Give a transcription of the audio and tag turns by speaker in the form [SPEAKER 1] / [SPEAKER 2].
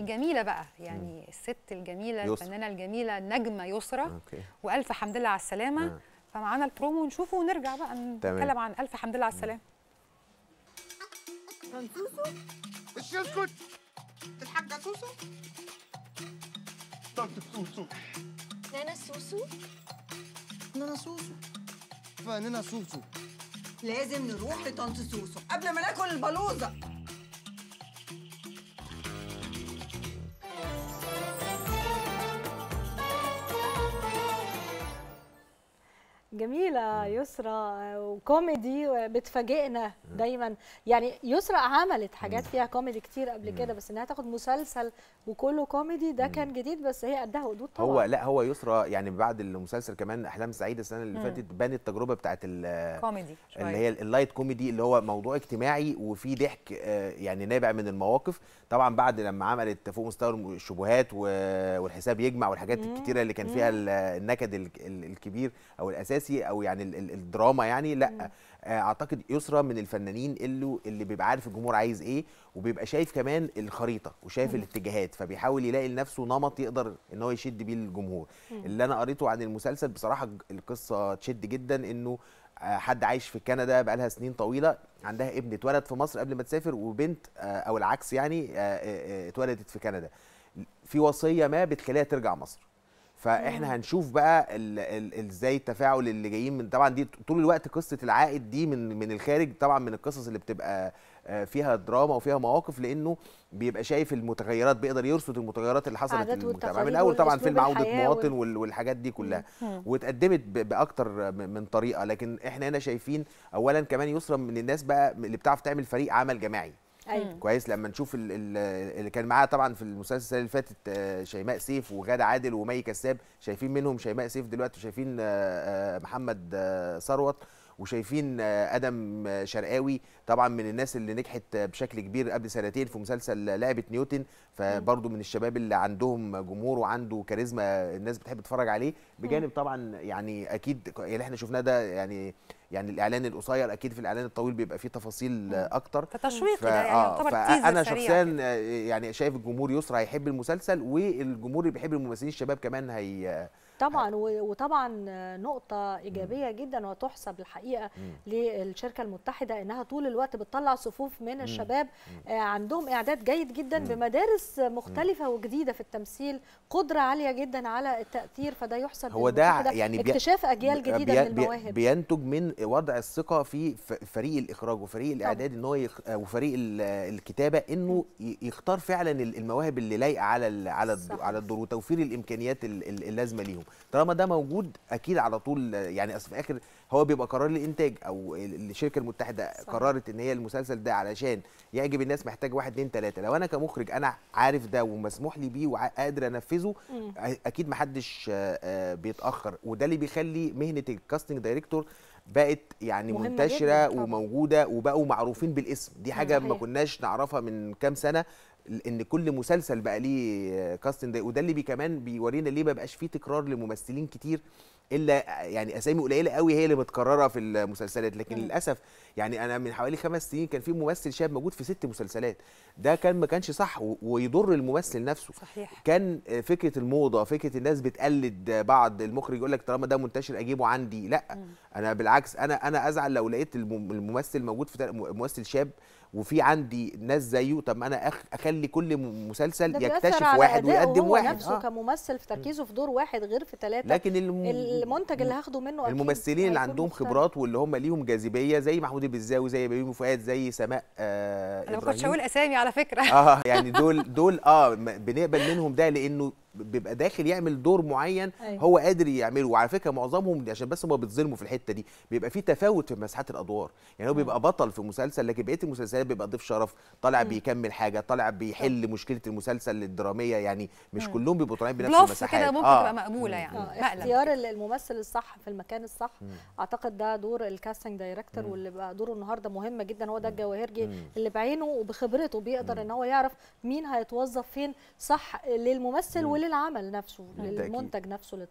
[SPEAKER 1] الجميله بقى يعني مم. الست الجميله يسر. الفنانه الجميله النجمه يسرى والف حمد لله على السلامه نعم. فمعانا البرومو نشوفه ونرجع بقى نتكلم عن الف حمد لله على السلامه
[SPEAKER 2] سوسو ايش يسكت الحاجه سوسو طنط سوسو نانا سوسو نانا سوسو فنانة سوسو
[SPEAKER 1] لازم نروح لطنط سوسو قبل ما ناكل البلوزه جميله يسرا آه، وكوميدي آه، بتفاجئنا دايما يعني يسرا عملت حاجات فيها كوميدي كتير قبل كده بس انها تاخد مسلسل وكله كوميدي ده كان جديد بس هي قدها قدود طبعا هو
[SPEAKER 2] لا هو يسرا يعني بعد المسلسل كمان احلام سعيده السنه اللي فاتت بانت التجربه بتاعت الكوميدي اللي هي اللايت كوميدي اللي هو موضوع اجتماعي وفي ضحك آه، يعني نابع من المواقف طبعا بعد لما عملت فوق مستوى الشبهات والحساب يجمع والحاجات الكتيره اللي كان فيها النكد الكبير او الاساسي السياسي او يعني الدراما يعني لا آه، اعتقد يسرى من الفنانين اللي اللي بيبقى عارف الجمهور عايز ايه وبيبقى شايف كمان الخريطه وشايف مم. الاتجاهات فبيحاول يلاقي لنفسه نمط يقدر ان هو يشد بيه الجمهور مم. اللي انا قريته عن المسلسل بصراحه القصه تشد جدا انه آه، حد عايش في كندا بقالها سنين طويله عندها ابن اتولد في مصر قبل ما تسافر وبنت آه، او العكس يعني اتولدت في كندا في وصيه ما بتخليها ترجع مصر فاحنا هنشوف بقى ازاي التفاعل اللي جايين من طبعا دي طول الوقت قصه العائد دي من من الخارج طبعا من القصص اللي بتبقى آه، فيها دراما وفيها مواقف لانه بيبقى شايف المتغيرات بيقدر يرصد المتغيرات اللي حصلت في المجتمع من الاول طبعا فيلم عوده مواطن وال... والحاجات دي كلها واتقدمت ب... باكتر من طريقه لكن احنا هنا شايفين اولا كمان يسرا من الناس بقى اللي بتعرف تعمل فريق عمل جماعي ايوه كويس لما نشوف اللي كان معاها طبعا في المسلسل اللي فاتت آه، شيماء سيف وغاده عادل ومي كساب شايفين منهم شيماء سيف دلوقتي وشايفين آه، آه، محمد ثروت وشايفين ادم شرقاوي طبعا من الناس اللي نجحت بشكل كبير قبل سنتين في مسلسل لعبه نيوتن فبرضه من الشباب اللي عندهم جمهور وعنده كاريزما الناس بتحب تتفرج عليه بجانب طبعا يعني اكيد اللي احنا شفناه ده يعني يعني الاعلان القصير اكيد في الاعلان الطويل بيبقى فيه تفاصيل اكتر تشويق ف... يعني يعتبر فانا شخصيا يعني شايف الجمهور يسرى هيحب المسلسل والجمهور اللي بيحب الممثلين الشباب كمان هي
[SPEAKER 1] طبعا وطبعا نقطة إيجابية جدا وتحسب الحقيقة للشركة المتحدة إنها طول الوقت بتطلع صفوف من الشباب آه، عندهم إعداد جيد جدا بمدارس مختلفة وجديدة في التمثيل قدرة عالية جدا على التأثير فده يحسب هو ده يعني اكتشاف أجيال جديدة من المواهب
[SPEAKER 2] بينتج من وضع الثقه في فريق الاخراج وفريق الاعداد ان هو يخ... وفريق الكتابه انه يختار فعلا المواهب اللي لايقه على على على الدور وتوفير الامكانيات اللازمه ليهم طالما ده موجود اكيد على طول يعني اصل في الاخر هو بيبقى قرار الانتاج او الشركه المتحده صح. قررت ان هي المسلسل ده علشان يعجب الناس محتاج واحد اثنين ثلاثه لو انا كمخرج انا عارف ده ومسموح لي بيه وقادر انفذه اكيد محدش بيتاخر وده اللي بيخلي مهنه الكاستنج دايركتور بقت يعني منتشره جداً. وموجوده وبقوا معروفين بالاسم دي حاجه ما كناش نعرفها من كام سنه ان كل مسلسل بقى ليه كاستنج وده اللي بي كمان بيورينا ليه ما بقاش فيه تكرار لممثلين كتير الا يعني اسامي قليله قوي هي اللي متكرره في المسلسلات لكن للاسف يعني انا من حوالي خمس سنين كان في ممثل شاب موجود في ست مسلسلات ده كان ما كانش صح ويضر الممثل نفسه صحيح. كان آه، فكره الموضه فكره الناس بتقلد بعض المخرج يقول لك طالما ده منتشر اجيبه عندي لا م. انا بالعكس انا انا ازعل لو لقيت الممثل موجود في ممثل شاب وفي عندي ناس زيه طب انا اخلي كل مسلسل يكتشف واحد ويقدم واحد نفسه آه.
[SPEAKER 1] كممثل في تركيزه في دور واحد غير في ثلاثه لكن الم... المنتج اللي هاخده منه أكيد الممثلين اللي عندهم خبرات
[SPEAKER 2] واللي هم ليهم جاذبيه زي محمود البزاوي زي بيومي فؤاد زي سماء آه انا ما كنتش هقول
[SPEAKER 1] اسامي على فكره اه
[SPEAKER 2] يعني دول دول اه بنقبل منهم ده لانه بيبقى داخل يعمل دور معين أيوة. هو قادر يعمله وعلى فكره معظمهم عشان بس هم بيتظلموا في الحته دي بيبقى في تفاوت في مساحات الادوار يعني هو أيوة. بيبقى بطل في مسلسل لكن بقيه المسلسلات بيبقى ضيف شرف طالع أيوة. بيكمل حاجه طالع بيحل مشكله المسلسل الدراميه يعني مش كلهم بيبقوا طالعين بنفس المساحات كده ممكن آه. تبقى
[SPEAKER 1] مقبوله يعني آه. اختيار الممثل الصح في المكان الصح مم. اعتقد ده دور الكاستنج دايركتور واللي بقى دوره النهارده مهم جدا هو ده الجواهرجي اللي بعينه وبخبرته بيقدر مم. ان هو يعرف مين هيتوظف فين صح للممثل ولل للعمل نفسه للمنتج نفسه اللي